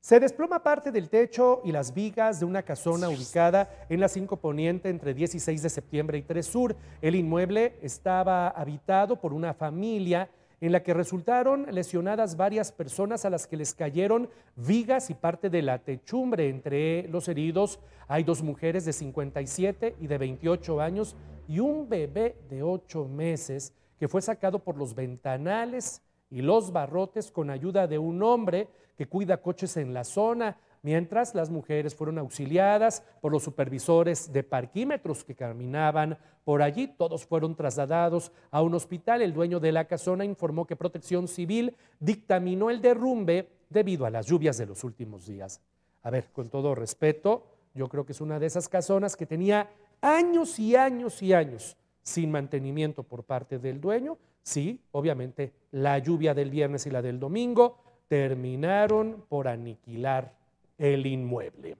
Se desploma parte del techo y las vigas de una casona ubicada en la 5 Poniente entre 16 de septiembre y 3 Sur. El inmueble estaba habitado por una familia en la que resultaron lesionadas varias personas a las que les cayeron vigas y parte de la techumbre. Entre los heridos hay dos mujeres de 57 y de 28 años y un bebé de 8 meses que fue sacado por los ventanales y los barrotes con ayuda de un hombre que cuida coches en la zona, mientras las mujeres fueron auxiliadas por los supervisores de parquímetros que caminaban por allí. Todos fueron trasladados a un hospital. El dueño de la casona informó que Protección Civil dictaminó el derrumbe debido a las lluvias de los últimos días. A ver, con todo respeto, yo creo que es una de esas casonas que tenía años y años y años sin mantenimiento por parte del dueño. Sí, obviamente la lluvia del viernes y la del domingo terminaron por aniquilar el inmueble.